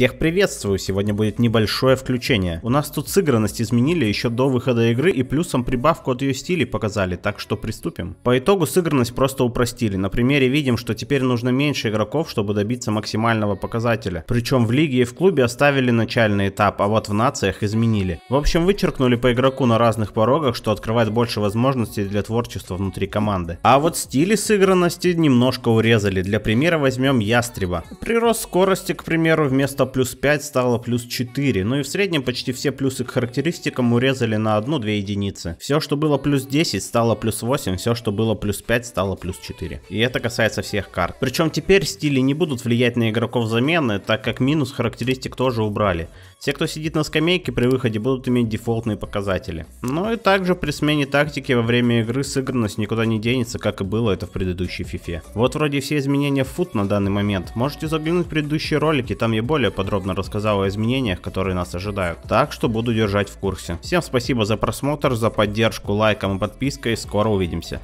Всех приветствую, сегодня будет небольшое включение. У нас тут сыгранность изменили еще до выхода игры и плюсом прибавку от ее стилей показали, так что приступим. По итогу сыгранность просто упростили. На примере видим, что теперь нужно меньше игроков, чтобы добиться максимального показателя. Причем в лиге и в клубе оставили начальный этап, а вот в нациях изменили. В общем, вычеркнули по игроку на разных порогах, что открывает больше возможностей для творчества внутри команды. А вот стили сыгранности немножко урезали. Для примера возьмем Ястреба. Прирост скорости, к примеру, вместо плюс 5, стало плюс 4. Ну и в среднем почти все плюсы к характеристикам урезали на 1-2 единицы. Все, что было плюс 10, стало плюс 8, все, что было плюс 5, стало плюс 4. И это касается всех карт. Причем теперь стили не будут влиять на игроков замены, так как минус характеристик тоже убрали. Все, кто сидит на скамейке при выходе, будут иметь дефолтные показатели. Ну и также при смене тактики во время игры сыгранность никуда не денется, как и было это в предыдущей фифе. Вот вроде все изменения в фут на данный момент. Можете заглянуть в предыдущие ролики, там я более более подробно рассказал о изменениях, которые нас ожидают. Так что буду держать в курсе. Всем спасибо за просмотр, за поддержку лайком и подпиской. Скоро увидимся.